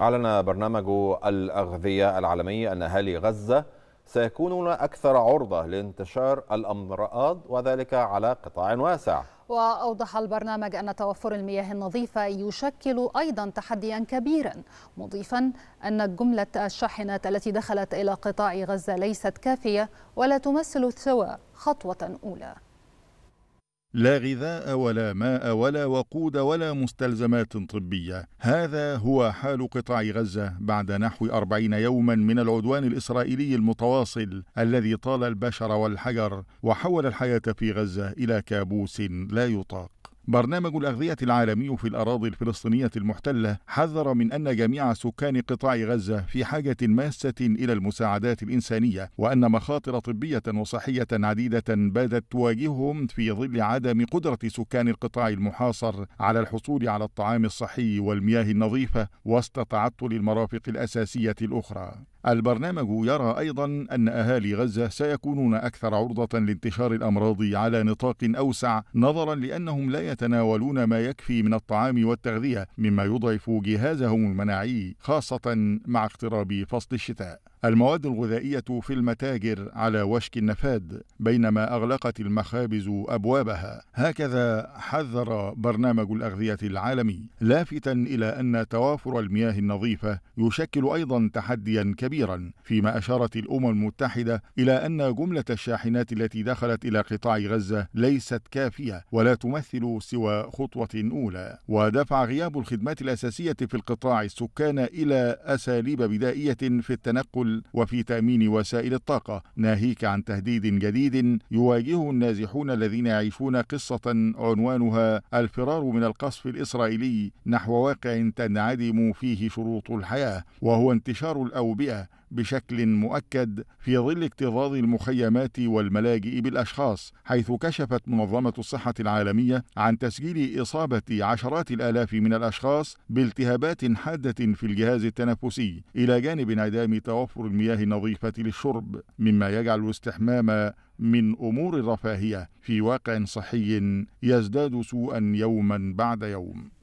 أعلن برنامج الأغذية العالمي أن أهالي غزة سيكونون أكثر عرضة لانتشار الأمراض وذلك على قطاع واسع وأوضح البرنامج أن توفر المياه النظيفة يشكل أيضا تحديا كبيرا مضيفا أن جملة الشاحنات التي دخلت إلى قطاع غزة ليست كافية ولا تمثل سوى خطوة أولى لا غذاء ولا ماء ولا وقود ولا مستلزمات طبية هذا هو حال قطاع غزة بعد نحو أربعين يوما من العدوان الإسرائيلي المتواصل الذي طال البشر والحجر وحول الحياة في غزة إلى كابوس لا يطاق برنامج الأغذية العالمي في الأراضي الفلسطينية المحتلة حذر من أن جميع سكان قطاع غزة في حاجة ماسة إلى المساعدات الإنسانية وأن مخاطر طبية وصحية عديدة باتت تواجههم في ظل عدم قدرة سكان القطاع المحاصر على الحصول على الطعام الصحي والمياه النظيفة وسط تعطل المرافق الأساسية الأخرى البرنامج يرى أيضا أن أهالي غزة سيكونون أكثر عرضة لانتشار الأمراض على نطاق أوسع نظرا لأنهم لا يتناولون ما يكفي من الطعام والتغذية مما يضعف جهازهم المناعي خاصة مع اقتراب فصل الشتاء المواد الغذائية في المتاجر على وشك النفاد بينما أغلقت المخابز أبوابها هكذا حذر برنامج الأغذية العالمي لافتا إلى أن توافر المياه النظيفة يشكل أيضا تحديا كبيرا فيما أشارت الأمم المتحدة إلى أن جملة الشاحنات التي دخلت إلى قطاع غزة ليست كافية ولا تمثل سوى خطوة أولى ودفع غياب الخدمات الأساسية في القطاع السكان إلى أساليب بدائية في التنقل الكحول وفي تامين وسائل الطاقه ناهيك عن تهديد جديد يواجهه النازحون الذين يعيشون قصه عنوانها الفرار من القصف الاسرائيلي نحو واقع تنعدم فيه شروط الحياه وهو انتشار الاوبئه بشكل مؤكد في ظل اكتظاظ المخيمات والملاجئ بالاشخاص حيث كشفت منظمه الصحه العالميه عن تسجيل اصابه عشرات الالاف من الاشخاص بالتهابات حاده في الجهاز التنفسي الى جانب انعدام توفر المياه النظيفه للشرب مما يجعل الاستحمام من امور الرفاهيه في واقع صحي يزداد سوءا يوما بعد يوم